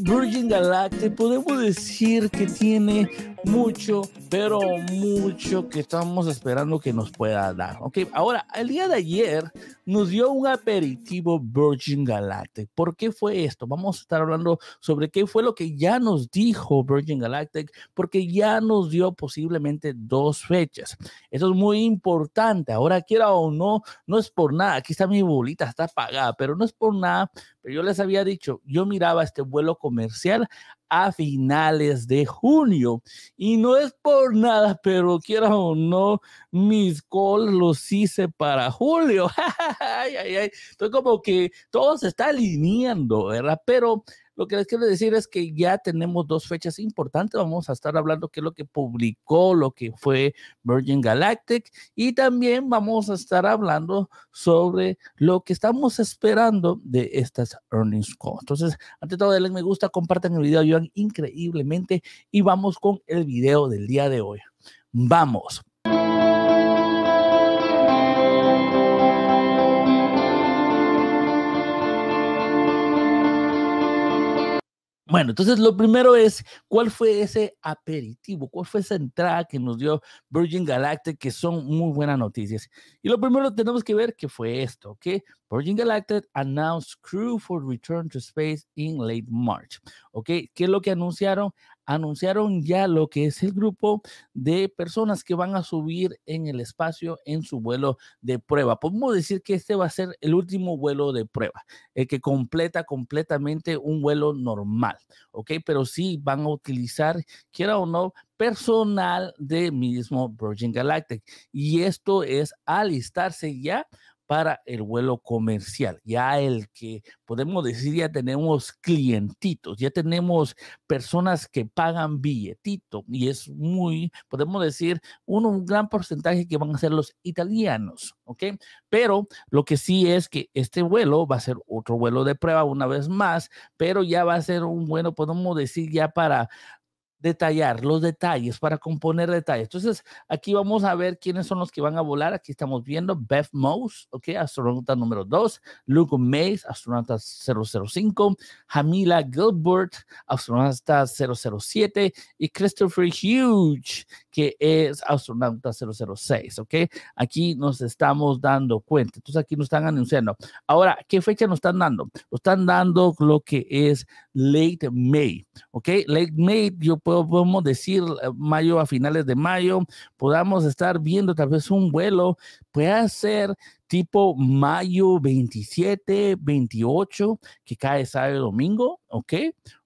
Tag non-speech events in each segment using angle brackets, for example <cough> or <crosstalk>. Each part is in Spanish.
Virgin Galactic podemos decir que tiene mucho, pero mucho que estamos esperando que nos pueda dar. Ok, ahora, el día de ayer nos dio un aperitivo Virgin Galactic. ¿Por qué fue esto? Vamos a estar hablando sobre qué fue lo que ya nos dijo Virgin Galactic, porque ya nos dio posiblemente dos fechas. Eso es muy importante. Ahora, quiera o no, no es por nada. Aquí está mi bolita, está apagada, pero no es por nada. Pero yo les había dicho, yo miraba este vuelo comercial a finales de junio. Y no es por nada, pero quiera o no, mis calls los hice para julio. <laughs> ay, ay, ay. Estoy como que todo se está alineando, ¿verdad? Pero lo que les quiero decir es que ya tenemos dos fechas importantes. Vamos a estar hablando qué es lo que publicó, lo que fue Virgin Galactic y también vamos a estar hablando sobre lo que estamos esperando de estas earnings calls. Entonces, ante todo, denle me gusta, compartan el video, ayudan increíblemente y vamos con el video del día de hoy. Vamos. Bueno, entonces lo primero es, ¿cuál fue ese aperitivo? ¿Cuál fue esa entrada que nos dio Virgin Galactic? Que son muy buenas noticias. Y lo primero tenemos que ver que fue esto, ¿ok? Virgin Galactic announced crew for return to space in late March, ¿ok? ¿Qué es lo que anunciaron? anunciaron ya lo que es el grupo de personas que van a subir en el espacio en su vuelo de prueba. Podemos decir que este va a ser el último vuelo de prueba, el que completa completamente un vuelo normal, ¿ok? Pero sí van a utilizar, quiera o no, personal de mismo Virgin Galactic. Y esto es alistarse ya para el vuelo comercial. Ya el que podemos decir, ya tenemos clientitos, ya tenemos personas que pagan billetito y es muy, podemos decir, un, gran porcentaje que van a ser los italianos, ¿ok? Pero lo que sí es que este vuelo va a ser otro vuelo de prueba una vez más, pero ya va a ser un vuelo, podemos decir, ya para detallar los detalles, para componer detalles. Entonces, aquí vamos a ver quiénes son los que van a volar. Aquí estamos viendo Beth Mose, ¿ok? Astronauta número 2, Luke Mays, astronauta 005, Jamila Gilbert, astronauta 007 y Christopher Hughes, que es astronauta 006, ¿ok? Aquí nos estamos dando cuenta. Entonces, aquí nos están anunciando. Ahora, ¿qué fecha nos están dando? Nos están dando lo que es late May, ¿ok? Late May, yo puedo podemos decir eh, mayo a finales de mayo, podamos estar viendo tal vez un vuelo, puede ser tipo mayo 27, 28, que cae sábado y domingo, ¿ok?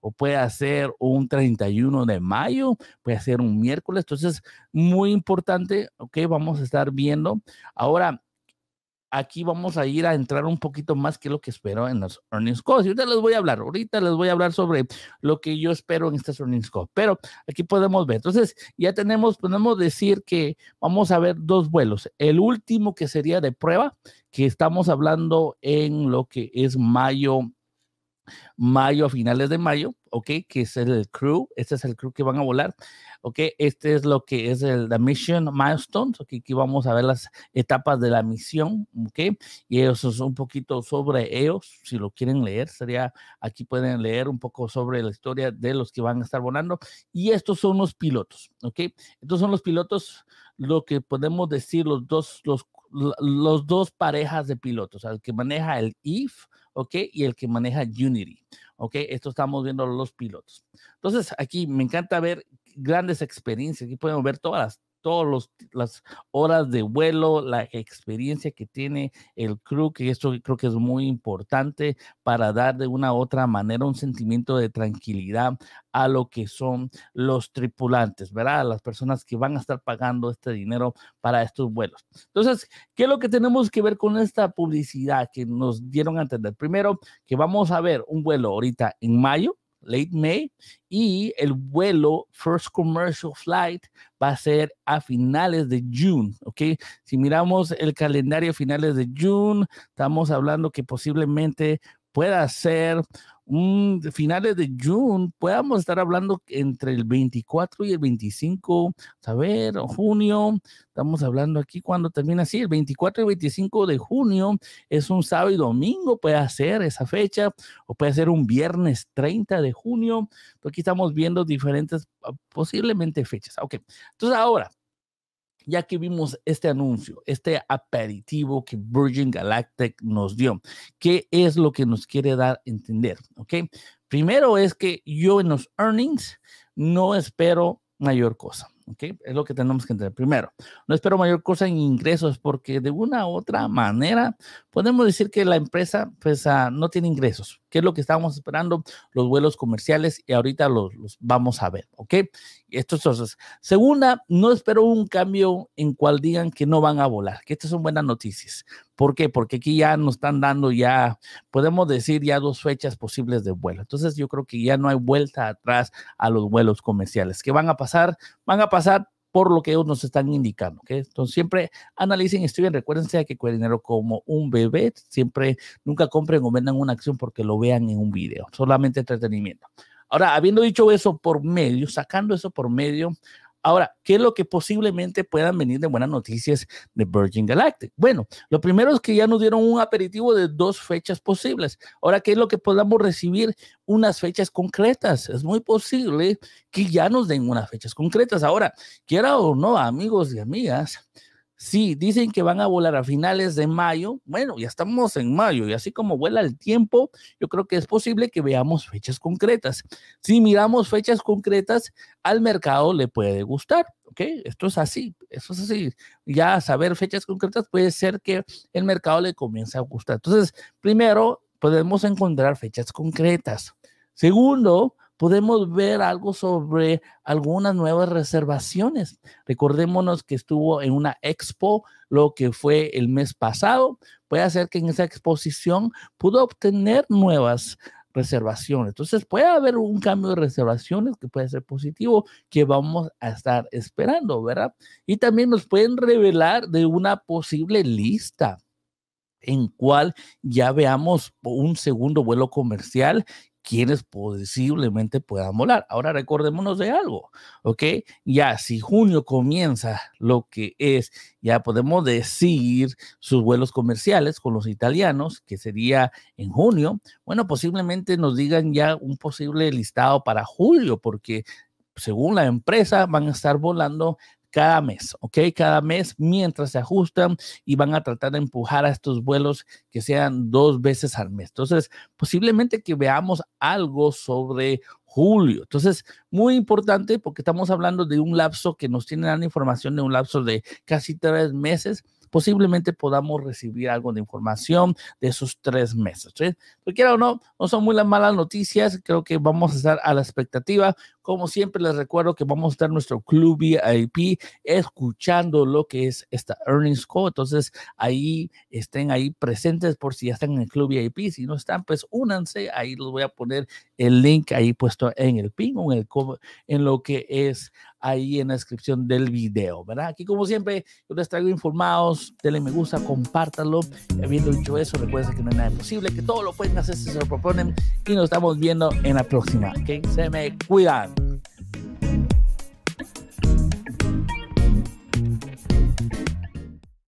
O puede ser un 31 de mayo, puede ser un miércoles, entonces muy importante, ¿ok? Vamos a estar viendo. Ahora, aquí vamos a ir a entrar un poquito más que lo que espero en los earnings calls. Y ahorita les voy a hablar, ahorita les voy a hablar sobre lo que yo espero en estas earnings calls. Pero aquí podemos ver. Entonces, ya tenemos, podemos decir que vamos a ver dos vuelos. El último que sería de prueba, que estamos hablando en lo que es mayo mayo, a finales de mayo, ¿ok? Que es el crew, este es el crew que van a volar, ¿ok? Este es lo que es el, la Mission Milestones, ¿ok? Aquí vamos a ver las etapas de la misión, ¿ok? Y eso es un poquito sobre ellos, si lo quieren leer, sería, aquí pueden leer un poco sobre la historia de los que van a estar volando. Y estos son los pilotos, ¿ok? Estos son los pilotos, lo que podemos decir, los dos, los los dos parejas de pilotos, el que maneja el IF, ¿ok? Y el que maneja Unity, ¿ok? Esto estamos viendo los pilotos. Entonces, aquí me encanta ver grandes experiencias. Aquí podemos ver todas las todas las horas de vuelo, la experiencia que tiene el crew, que esto creo que es muy importante para dar de una u otra manera un sentimiento de tranquilidad a lo que son los tripulantes, ¿verdad? las personas que van a estar pagando este dinero para estos vuelos. Entonces, ¿qué es lo que tenemos que ver con esta publicidad que nos dieron a entender? Primero, que vamos a ver un vuelo ahorita en mayo, late May, y el vuelo First Commercial Flight va a ser a finales de June, ¿ok? Si miramos el calendario finales de June, estamos hablando que posiblemente pueda ser un, finales de junio. podamos estar hablando entre el 24 y el 25, a ver, junio, estamos hablando aquí cuando termina así, el 24 y 25 de junio es un sábado y domingo, puede ser esa fecha, o puede ser un viernes 30 de junio, aquí estamos viendo diferentes ah, posiblemente fechas. Ok, entonces ahora, ya que vimos este anuncio, este aperitivo que Virgin Galactic nos dio. ¿Qué es lo que nos quiere dar a entender? Primero es que yo en los earnings no espero mayor cosa. ¿okay? Es lo que tenemos que entender. Primero, no espero mayor cosa en ingresos porque de una u otra manera podemos decir que la empresa pues, ah, no tiene ingresos, qué es lo que estábamos esperando, los vuelos comerciales y ahorita los, vamos a ver, ¿ok? Esto entonces. Segunda, no espero un cambio en cual digan que no van a volar, que estas son buenas noticias. ¿Por qué? Porque aquí ya nos están dando ya, podemos decir ya dos fechas posibles de vuelo. Entonces yo creo que ya no hay vuelta atrás a los vuelos comerciales. ¿Qué van a pasar? Van a pasar pasar por lo que ellos nos están indicando. Entonces, siempre analicen, estudien, recuérdense que cuiden dinero como un bebé, siempre, nunca compren o vendan una acción porque lo vean en un video, solamente entretenimiento. Ahora, habiendo dicho eso por medio, sacando eso por medio, Ahora, ¿qué es lo que posiblemente puedan venir de buenas noticias de Virgin Galactic? Bueno, lo primero es que ya nos dieron un aperitivo de dos fechas posibles. Ahora, ¿qué es lo que podamos recibir? Unas fechas concretas. Es muy posible que ya nos den unas fechas concretas. Ahora, quiera o no, amigos y amigas, Sí, dicen que van a volar a finales de mayo. Bueno, ya estamos en mayo y así como vuela el tiempo, yo creo que es posible que veamos fechas concretas. Si miramos fechas concretas, al mercado le puede gustar, ¿ok? Esto es así, eso es así. Ya saber fechas concretas puede ser que el mercado le comience a gustar. Entonces, primero, podemos encontrar fechas concretas. Segundo, podemos ver algo sobre algunas nuevas reservaciones. Recordémonos que estuvo en una expo, lo que fue el mes pasado. Puede ser que en esa exposición pudo obtener nuevas reservaciones. Entonces puede haber un cambio de reservaciones que puede ser positivo que vamos a estar esperando, ¿verdad? Y también nos pueden revelar de una posible lista en cual ya veamos un segundo vuelo comercial quienes posiblemente puedan volar. Ahora recordémonos de algo, ¿ok? Ya si junio comienza lo que es, ya podemos decir sus vuelos comerciales con los italianos, que sería en junio, bueno, posiblemente nos digan ya un posible listado para julio, porque según la empresa van a estar volando cada mes, ¿ok? Cada mes mientras se ajustan y van a tratar de empujar a estos vuelos que sean dos veces al mes. Entonces, posiblemente que veamos algo sobre julio. Entonces, muy importante porque estamos hablando de un lapso que nos tienen la información de un lapso de casi tres meses posiblemente podamos recibir algo de información de esos tres meses. ¿sí? Pero quiera o no, no son muy las malas noticias, creo que vamos a estar a la expectativa. Como siempre, les recuerdo que vamos a estar en nuestro club VIP escuchando lo que es esta earnings call. Entonces, ahí estén ahí presentes por si ya están en el club VIP. Si no están, pues únanse. Ahí les voy a poner el link ahí puesto en el pin o en, el, en lo que es ahí en la descripción del video, ¿verdad? Aquí como siempre, yo les traigo informados, denle me gusta, compártanlo. Habiendo dicho eso, recuerden que no es nada imposible que todo lo pueden hacer si se lo proponen y nos estamos viendo en la próxima. Que se me cuidan.